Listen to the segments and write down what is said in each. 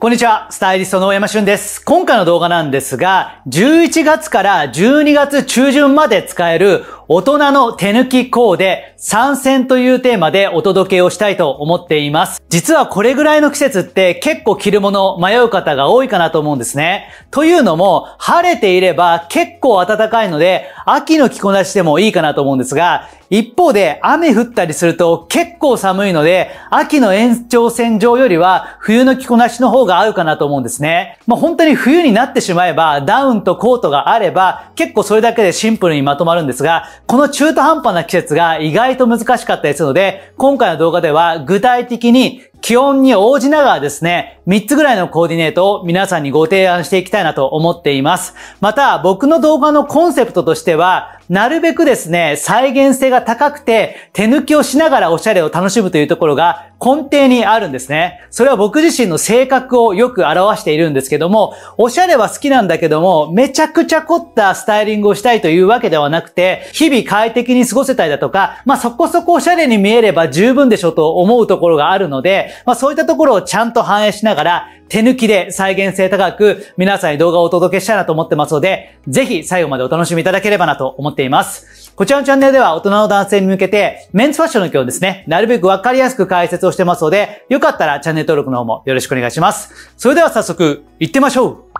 こんにちは、スタイリストの大山俊です。今回の動画なんですが、11月から12月中旬まで使える大人の手抜きコーデ参戦というテーマでお届けをしたいと思っています。実はこれぐらいの季節って結構着るもの迷う方が多いかなと思うんですね。というのも、晴れていれば結構暖かいので、秋の着こなしでもいいかなと思うんですが、一方で雨降ったりすると結構寒いので、秋の延長線上よりは冬の着こなしの方がが合うかなと思うんですね。まあ、本当に冬になってしまえば、ダウンとコートがあれば、結構それだけでシンプルにまとまるんですが、この中途半端な季節が意外と難しかったりするので、今回の動画では具体的に気温に応じながらですね、3つぐらいのコーディネートを皆さんにご提案していきたいなと思っています。また、僕の動画のコンセプトとしては、なるべくですね、再現性が高くて、手抜きをしながらおしゃれを楽しむというところが根底にあるんですね。それは僕自身の性格をよく表しているんですけども、おしゃれは好きなんだけども、めちゃくちゃ凝ったスタイリングをしたいというわけではなくて、日々快適に過ごせたりだとか、まあそこそこおしゃれに見えれば十分でしょと思うところがあるので、まあそういったところをちゃんと反映しながら、手抜きで再現性高く皆さんに動画をお届けしたいなと思ってますので、ぜひ最後までお楽しみいただければなと思っています。こちらのチャンネルでは大人の男性に向けて、メンズファッションの今日ですね、なるべくわかりやすく解説をしてますので、よかったらチャンネル登録の方もよろしくお願いします。それでは早速、行ってみましょう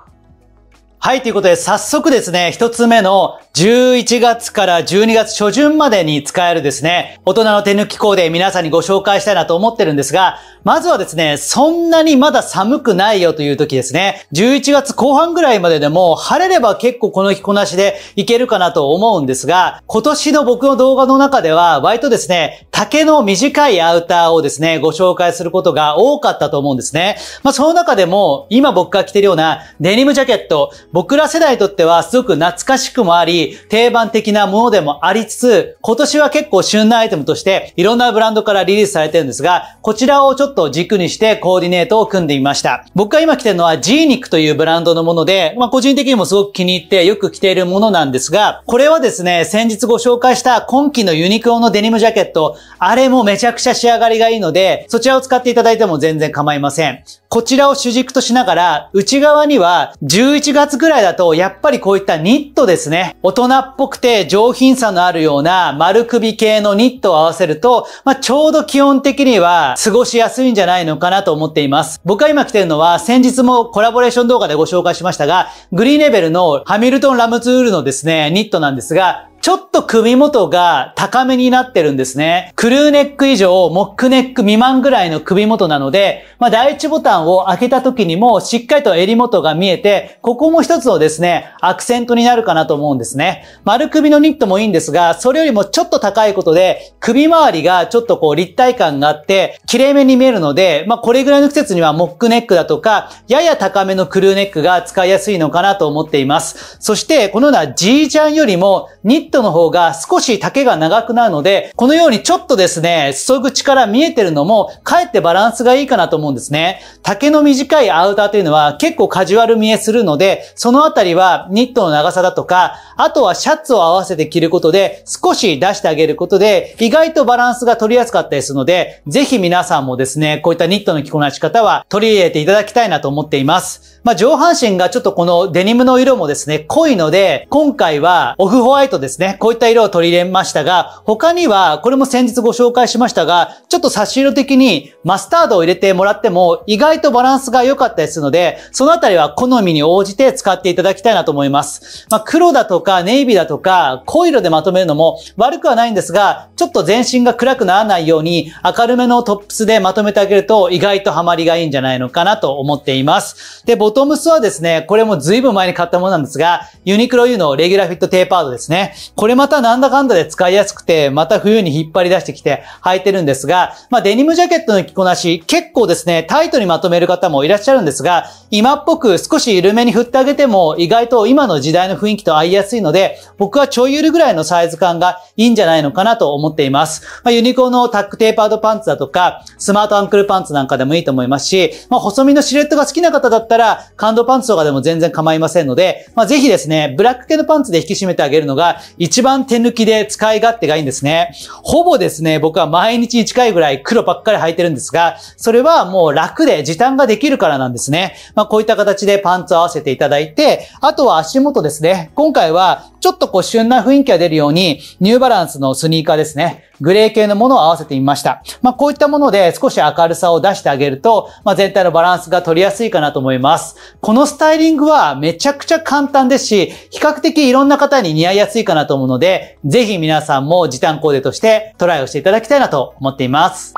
はい、ということで早速ですね、一つ目の11月から12月初旬までに使えるですね、大人の手抜きコーデ皆さんにご紹介したいなと思ってるんですが、まずはですね、そんなにまだ寒くないよという時ですね、11月後半ぐらいまででも晴れれば結構この日こなしでいけるかなと思うんですが、今年の僕の動画の中では割とですね、竹の短いアウターをですね、ご紹介することが多かったと思うんですね。まあその中でも今僕が着てるようなデニムジャケット、僕ら世代にとってはすごく懐かしくもあり、定番的なものでもありつつ、今年は結構旬なアイテムとして、いろんなブランドからリリースされてるんですが、こちらをちょっと軸にしてコーディネートを組んでみました。僕が今着てるのはジーニックというブランドのもので、まあ個人的にもすごく気に入ってよく着ているものなんですが、これはですね、先日ご紹介した今季のユニクロのデニムジャケット、あれもめちゃくちゃ仕上がりがいいので、そちらを使っていただいても全然構いません。こちらを主軸としながら、内側には11月ぐらいだと、やっぱりこういったニットですね。大人っぽくて上品さのあるような丸首系のニットを合わせると、まあ、ちょうど基本的には過ごしやすいんじゃないのかなと思っています。僕が今着てるのは、先日もコラボレーション動画でご紹介しましたが、グリーンレベルのハミルトンラムツールのですね、ニットなんですが、ちょっと首元が高めになってるんですね。クルーネック以上、モックネック未満ぐらいの首元なので、まあ、第一ボタンを開けた時にもしっかりと襟元が見えて、ここも一つのですね、アクセントになるかなと思うんですね。丸首のニットもいいんですが、それよりもちょっと高いことで、首周りがちょっとこう立体感があって、綺麗めに見えるので、まあ、これぐらいの季節にはモックネックだとか、やや高めのクルーネックが使いやすいのかなと思っています。そして、このような G ジャンよりも、ニットットの方が少し丈が長くなるので、このようにちょっとですね、注ぐ力見えてるのも、かえってバランスがいいかなと思うんですね。丈の短いアウターというのは結構カジュアル見えするので、そのあたりはニットの長さだとか、あとはシャツを合わせて着ることで、少し出してあげることで、意外とバランスが取りやすかったりするので、ぜひ皆さんもですね、こういったニットの着こなし方は取り入れていただきたいなと思っています。まあ、上半身がちょっとこのデニムの色もですね、濃いので、今回はオフホワイトですね、ね。こういった色を取り入れましたが、他には、これも先日ご紹介しましたが、ちょっと差し色的にマスタードを入れてもらっても、意外とバランスが良かったりするので、そのあたりは好みに応じて使っていただきたいなと思います。まあ、黒だとかネイビーだとか、濃い色でまとめるのも悪くはないんですが、ちょっと全身が暗くならないように、明るめのトップスでまとめてあげると、意外とハマりがいいんじゃないのかなと思っています。で、ボトムスはですね、これも随分前に買ったものなんですが、ユニクロ U のレギュラーフィットテーパードですね。これまたなんだかんだで使いやすくて、また冬に引っ張り出してきて履いてるんですが、まあデニムジャケットの着こなし、結構ですね、タイトにまとめる方もいらっしゃるんですが、今っぽく少し緩めに振ってあげても、意外と今の時代の雰囲気と合いやすいので、僕はちょいゆるぐらいのサイズ感がいいんじゃないのかなと思っています。まあ、ユニコーンのタックテーパードパンツだとか、スマートアンクルパンツなんかでもいいと思いますし、まあ、細身のシルエットが好きな方だったら、感動パンツとかでも全然構いませんので、まあ、ぜひですね、ブラック系のパンツで引き締めてあげるのが一番手抜きで使い勝手がいいんですね。ほぼですね、僕は毎日近いぐらい黒ばっかり履いてるんですが、それはもう楽で時短ができるからなんですね。まあこういった形でパンツを合わせていただいて、あとは足元ですね。今回はちょっとこう旬な雰囲気が出るように、ニューバランスのスニーカーですね。グレー系のものを合わせてみました。まあ、こういったもので少し明るさを出してあげると、まあ、全体のバランスが取りやすいかなと思います。このスタイリングはめちゃくちゃ簡単ですし、比較的いろんな方に似合いやすいかなと思うので、ぜひ皆さんも時短コーデとしてトライをしていただきたいなと思っています。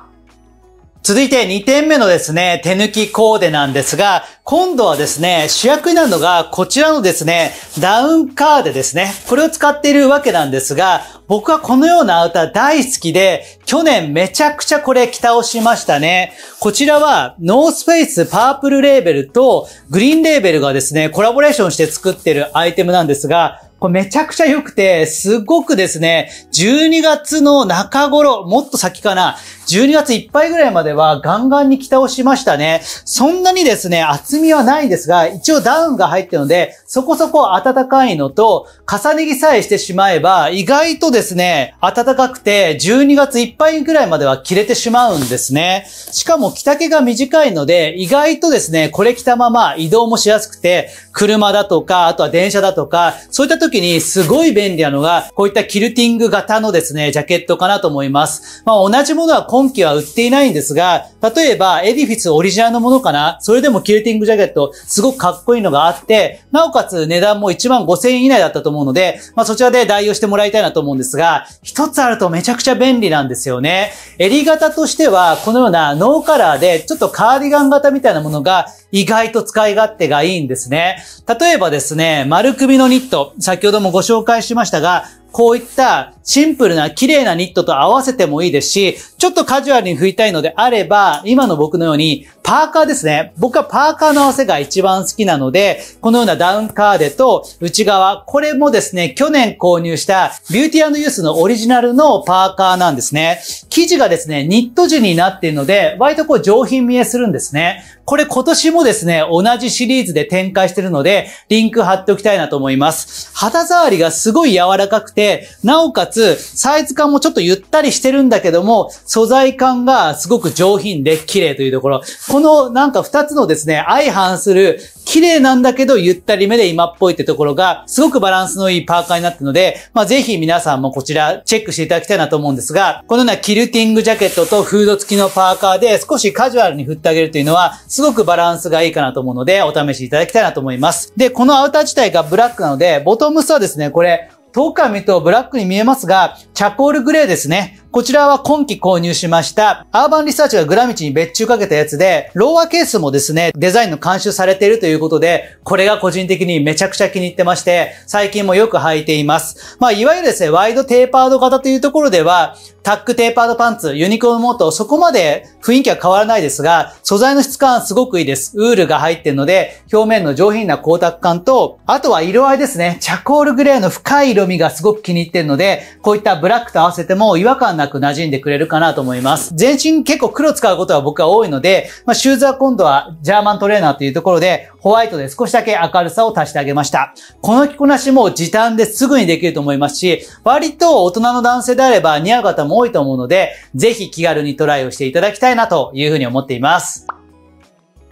続いて2点目のですね、手抜きコーデなんですが、今度はですね、主役になるのがこちらのですね、ダウンカーデですね。これを使っているわけなんですが、僕はこのようなアウター大好きで、去年めちゃくちゃこれ着倒しましたね。こちらは、ノースフェイスパープルレーベルとグリーンレーベルがですね、コラボレーションして作ってるアイテムなんですが、これめちゃくちゃ良くて、すごくですね、12月の中頃、もっと先かな、12月いっぱいぐらいまではガンガンに着倒しましたね。そんなにですね、厚みはないんですが、一応ダウンが入ってるので、そこそこ暖かいのと、重ね着さえしてしまえば、意外とですね、暖かくて、12月いっぱいぐらいまでは着れてしまうんですね。しかも着丈が短いので、意外とですね、これ着たまま移動もしやすくて、車だとか、あとは電車だとか、そういった時時にすごい便利なのが、こういったキルティング型のですね、ジャケットかなと思います。まあ同じものは今季は売っていないんですが、例えばエディフィスオリジナルのものかなそれでもキルティングジャケット、すごくかっこいいのがあって、なおかつ値段も1万5000円以内だったと思うので、まあそちらで代用してもらいたいなと思うんですが、一つあるとめちゃくちゃ便利なんですよね。襟型としては、このようなノーカラーで、ちょっとカーディガン型みたいなものが意外と使い勝手がいいんですね。例えばですね、丸首のニット、先ほどもご紹介しましたが、こういったシンプルな綺麗なニットと合わせてもいいですし、ちょっとカジュアルに拭いたいのであれば、今の僕のように、パーカーですね。僕はパーカーの合わせが一番好きなので、このようなダウンカーデと内側、これもですね、去年購入したビューティーユースのオリジナルのパーカーなんですね。生地がですね、ニット地になっているので、割とこう上品見えするんですね。これ今年もですね、同じシリーズで展開してるので、リンク貼っておきたいなと思います。肌触りがすごい柔らかくて、なおかつつ、サイズ感もちょっとゆったりしてるんだけども、素材感がすごく上品で綺麗というところ。このなんか二つのですね、相反する綺麗なんだけどゆったりめで今っぽいってところが、すごくバランスのいいパーカーになったので、まあぜひ皆さんもこちらチェックしていただきたいなと思うんですが、このようなキルティングジャケットとフード付きのパーカーで少しカジュアルに振ってあげるというのは、すごくバランスがいいかなと思うので、お試しいただきたいなと思います。で、このアウター自体がブラックなので、ボトムスはですね、これ、遠くから見るとブラックに見えますが、チャコールグレーですね。こちらは今期購入しました、アーバンリサーチがグラミチに別注かけたやつで、ローアケースもですね、デザインの監修されているということで、これが個人的にめちゃくちゃ気に入ってまして、最近もよく履いています。まあ、いわゆるですね、ワイドテーパード型というところでは、タックテーパードパンツ、ユニコーンモート、そこまで雰囲気は変わらないですが、素材の質感すごくいいです。ウールが入ってるので、表面の上品な光沢感と、あとは色合いですね。チャコールグレーの深い色味がすごく気に入ってるので、こういったブラックと合わせても違和感ななく馴染んでくれるかなと思います。全身結構黒使うことは僕は多いので、まあ、シューズは今度はジャーマントレーナーというところで、ホワイトで少しだけ明るさを足してあげました。この着こなしも時短ですぐにできると思いますし、割と大人の男性であれば似合う方も多いと思うので、ぜひ気軽にトライをしていただきたいなというふうに思っています。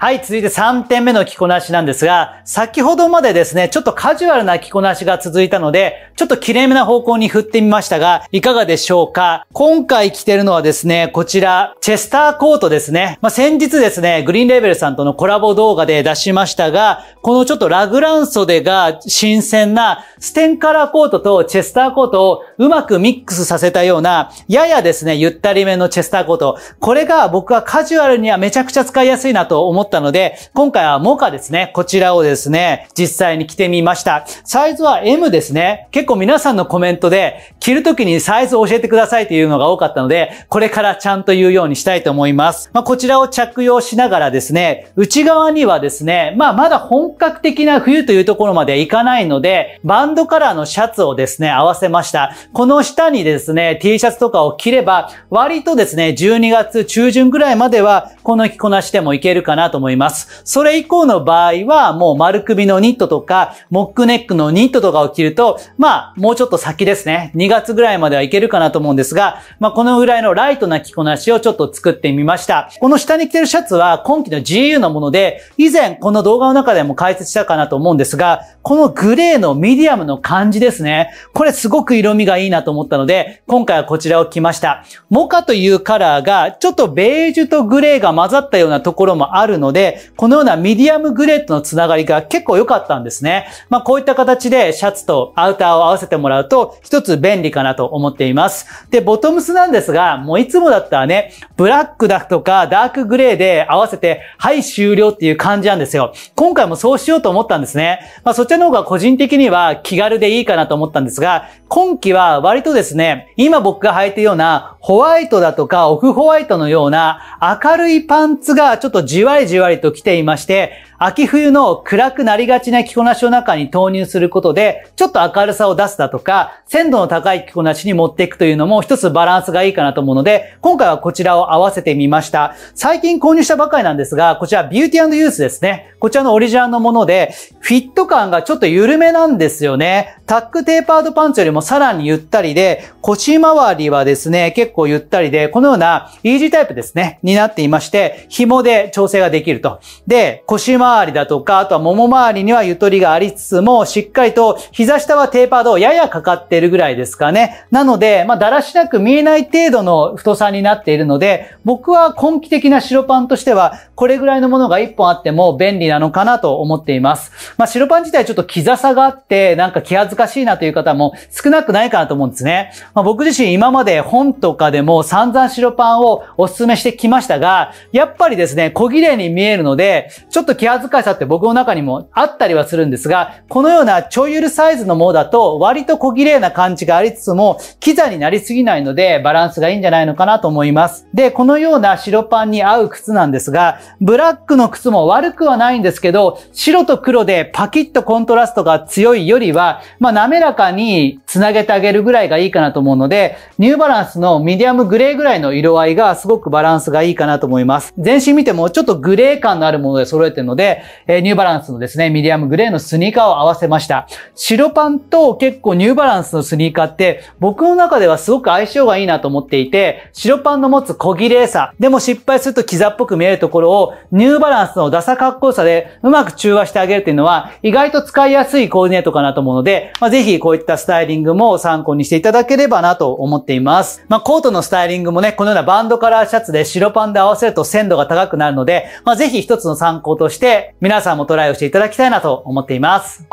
はい、続いて3点目の着こなしなんですが、先ほどまでですね、ちょっとカジュアルな着こなしが続いたので、ちょっと綺麗めな方向に振ってみましたが、いかがでしょうか今回着てるのはですね、こちら、チェスターコートですね。まあ、先日ですね、グリーンレーベルさんとのコラボ動画で出しましたが、このちょっとラグラン袖が新鮮なステンカラーコートとチェスターコートをうまくミックスさせたような、ややですね、ゆったりめのチェスターコート。これが僕はカジュアルにはめちゃくちゃ使いやすいなと思ってったので、今回はモカですね。こちらをですね、実際に着てみました。サイズは M ですね。結構皆さんのコメントで、着るときにサイズを教えてくださいというのが多かったので、これからちゃんと言うようにしたいと思います。まあ、こちらを着用しながらですね、内側にはですね、まあ、まだ本格的な冬というところまでいかないので、バンドカラーのシャツをですね、合わせました。この下にですね、T シャツとかを着れば、割とですね、12月中旬ぐらいまでは、この着こなしてもいけるかなと思います。それ以降の場合は、もう丸首のニットとか、モックネックのニットとかを着ると、まあ、もうちょっと先ですね。2月ぐらいまではいけるかなと思うんですが、まあ、このぐらいのライトな着こなしをちょっと作ってみました。この下に着てるシャツは、今季の GU のもので、以前この動画の中でも解説したかなと思うんですが、このグレーのミディアムの感じですね。これすごく色味がいいなと思ったので、今回はこちらを着ました。モカというカラーが、ちょっとベージュとグレーが混ざったようなところもあるので、ので、このようなミディアムグレーとのつながりが結構良かったんですね。まあこういった形でシャツとアウターを合わせてもらうと一つ便利かなと思っています。で、ボトムスなんですが、もういつもだったらね、ブラックだとかダークグレーで合わせて、はい終了っていう感じなんですよ。今回もそうしようと思ったんですね。まあそっちの方が個人的には気軽でいいかなと思ったんですが、今季は割とですね、今僕が履いてるようなホワイトだとかオフホワイトのような明るいパンツがちょっとじわりじわりと来ていまして、秋冬の暗くなりがちな着こなしの中に投入することで、ちょっと明るさを出すだとか、鮮度の高い着こなしに持っていくというのも一つバランスがいいかなと思うので、今回はこちらを合わせてみました。最近購入したばかりなんですが、こちらビューティーユースですね。こちらのオリジナルのもので、フィット感がちょっと緩めなんですよね。タックテーパードパンツよりもさらにゆったりで、腰回りはですね、結構ゆったりで、このようなイージータイプですね、になっていまして、紐で調整ができると。で、腰回り周りだとか、あとは桃周りにはゆとりがありつつも、しっかりと膝下はテーパードややかかってるぐらいですかね。なので、まあ、だらしなく見えない程度の太さになっているので、僕は根気的な白パンとしては、これぐらいのものが1本あっても便利なのかなと思っています。まあ、白パン自体ちょっと膝差があって、なんか気恥ずかしいなという方も少なくないかなと思うんですね。まあ、僕自身今まで本とかでも散々白パンをお勧めしてきましたが、やっぱりですね、小綺麗に見えるので、ちょっと気恥遣いさって僕の中にもあったりはするんですが、このようなちょいゆるサイズのものだと割と小綺麗な感じがありつつも、キザになりすぎないのでバランスがいいんじゃないのかなと思います。で、このような白パンに合う靴なんですが、ブラックの靴も悪くはないんですけど、白と黒でパキッとコントラストが強いよりは、まあ滑らかに繋げてあげるぐらいがいいかなと思うので、ニューバランスのミディアムグレーぐらいの色合いがすごくバランスがいいかなと思います。全身見てもちょっとグレー感のあるもので揃えてるので、で、えニューバランスのですね、ミディアムグレーのスニーカーを合わせました。白パンと結構ニューバランスのスニーカーって僕の中ではすごく相性がいいなと思っていて、白パンの持つ小綺麗さ、でも失敗するとキザっぽく見えるところをニューバランスのダサかっこよさでうまく中和してあげるっていうのは意外と使いやすいコーディネートかなと思うので、まあ、ぜひこういったスタイリングも参考にしていただければなと思っています。まあ、コートのスタイリングもね、このようなバンドカラーシャツで白パンで合わせると鮮度が高くなるので、まあ、ぜひ一つの参考として皆さんもトライをしていただきたいなと思っています。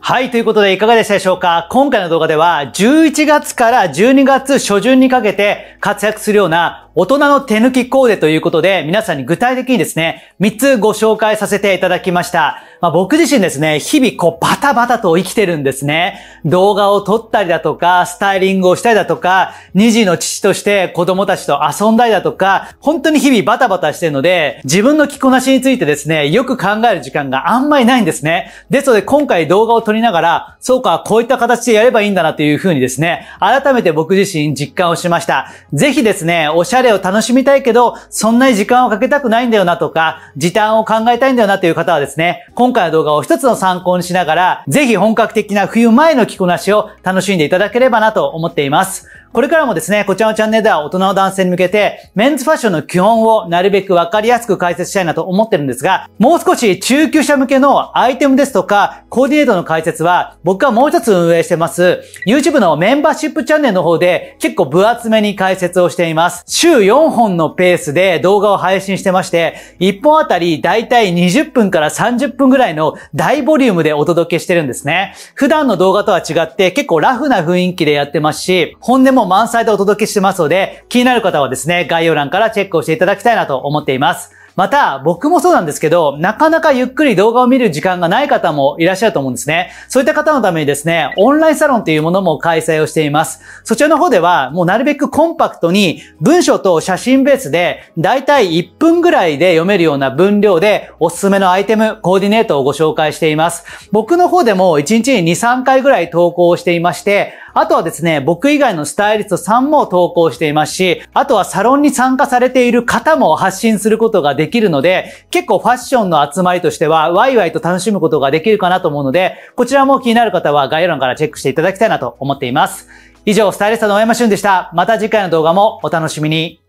はい、ということでいかがでしたでしょうか今回の動画では11月から12月初旬にかけて活躍するような大人の手抜きコーデということで、皆さんに具体的にですね、3つご紹介させていただきました。まあ、僕自身ですね、日々こうバタバタと生きてるんですね。動画を撮ったりだとか、スタイリングをしたりだとか、2児の父として子供たちと遊んだりだとか、本当に日々バタバタしてるので、自分の着こなしについてですね、よく考える時間があんまりないんですね。ですので今回動画を撮りながら、そうか、こういった形でやればいいんだなというふうにですね、改めて僕自身実感をしました。ぜひですね、おしゃれれを楽しみたいけど、そんなに時間をかけたくないんだよなとか、時短を考えたいんだよなという方はですね、今回の動画を一つの参考にしながら、ぜひ本格的な冬前の着こなしを楽しんでいただければなと思っています。これからもですね、こちらのチャンネルでは大人の男性に向けて、メンズファッションの基本をなるべくわかりやすく解説したいなと思ってるんですが、もう少し中級者向けのアイテムですとか、コーディネートの解説は、僕はもう一つ運営してます、YouTube のメンバーシップチャンネルの方で、結構分厚めに解説をしています。週4本のペースで動画を配信してまして、1本あたりだいたい20分から30分ぐらいの大ボリュームでお届けしてるんですね。普段の動画とは違って、結構ラフな雰囲気でやってますし、本音も満載でお届けしてますので、気になる方はですね、概要欄からチェックをしていただきたいなと思っています。また、僕もそうなんですけど、なかなかゆっくり動画を見る時間がない方もいらっしゃると思うんですね。そういった方のためにですね、オンラインサロンというものも開催をしています。そちらの方では、もうなるべくコンパクトに文章と写真ベースで、だいたい1分ぐらいで読めるような分量で、おすすめのアイテム、コーディネートをご紹介しています。僕の方でも1日に2、3回ぐらい投稿をしていまして、あとはですね、僕以外のスタイリストさんも投稿していますし、あとはサロンに参加されている方も発信することができできるので、結構ファッションの集まりとしては、ワイワイと楽しむことができるかなと思うので、こちらも気になる方は概要欄からチェックしていただきたいなと思っています。以上、スタイリストの大山俊でした。また次回の動画もお楽しみに。